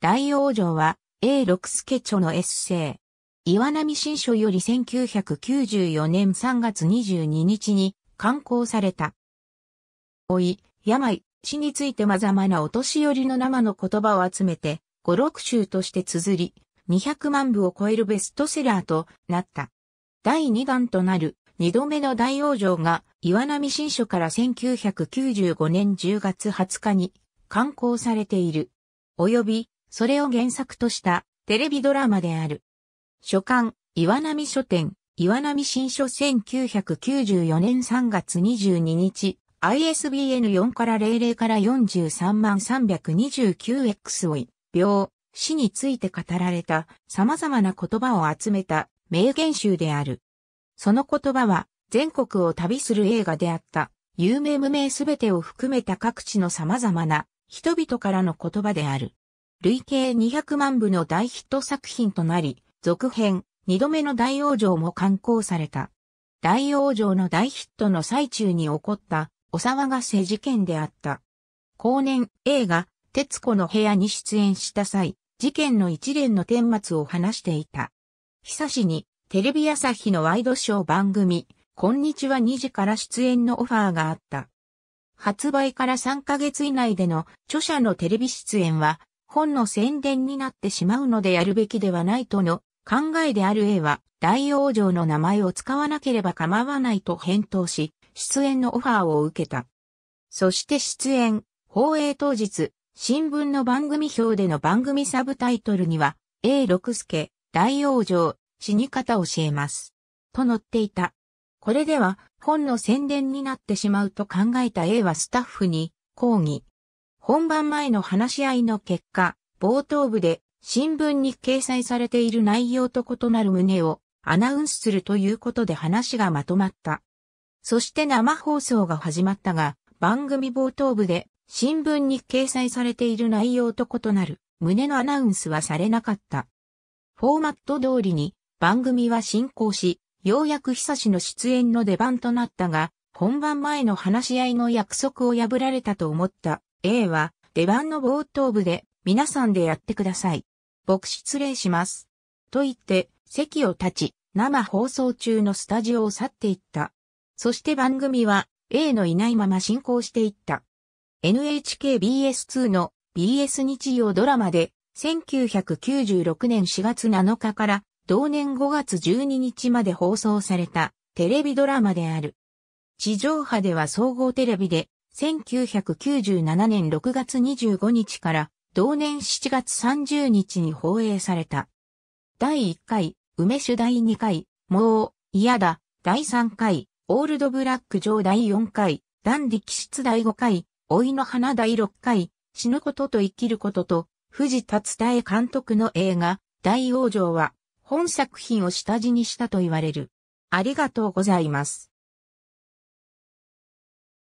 大王女は、A 六助著のエッセイ。岩波新書より1994年3月22日に刊行された。老い、病、死についてまざまなお年寄りの生の言葉を集めて、五六集として綴り、200万部を超えるベストセラーとなった。第2弾となる2度目の大王女が岩波新書から1995年10月20日に刊行されている。及びそれを原作としたテレビドラマである。書簡、岩波書店、岩波新書1994年3月22日、ISBN 4から00から43万 329X を病、死について語られた様々な言葉を集めた名言集である。その言葉は全国を旅する映画であった有名無名すべてを含めた各地の様々な人々からの言葉である。累計200万部の大ヒット作品となり、続編、二度目の大王城も刊行された。大王城の大ヒットの最中に起こった、お騒がせ事件であった。後年、映画、徹子の部屋に出演した際、事件の一連の顛末を話していた。久しに、テレビ朝日のワイドショー番組、こんにちは2時から出演のオファーがあった。発売から3ヶ月以内での著者のテレビ出演は本の宣伝になってしまうのでやるべきではないとの考えである A は大王城の名前を使わなければ構わないと返答し、出演のオファーを受けた。そして出演、放映当日、新聞の番組表での番組サブタイトルには、A 六助、大王城、死に方教えます。と載っていた。これでは、本の宣伝になってしまうと考えた A はスタッフに、抗議。本番前の話し合いの結果、冒頭部で新聞に掲載されている内容と異なる旨をアナウンスするということで話がまとまった。そして生放送が始まったが、番組冒頭部で新聞に掲載されている内容と異なる旨のアナウンスはされなかった。フォーマット通りに番組は進行し、ようやく久しの出演の出番となったが、本番前の話し合いの約束を破られたと思った A は出番の冒頭部で皆さんでやってください。僕失礼します。と言って席を立ち生放送中のスタジオを去っていった。そして番組は A のいないまま進行していった。NHKBS2 の BS 日曜ドラマで1996年4月7日から同年5月12日まで放送されたテレビドラマである。地上波では総合テレビで1997年6月25日から同年7月30日に放映された。第1回、梅酒第2回、もう、嫌だ、第3回、オールドブラック上第4回、ダンディ騎士第5回、老いの花第6回、死ぬことと生きることと、藤田伝え監督の映画、大王城は、本作品を下地にしたと言われる。ありがとうございます。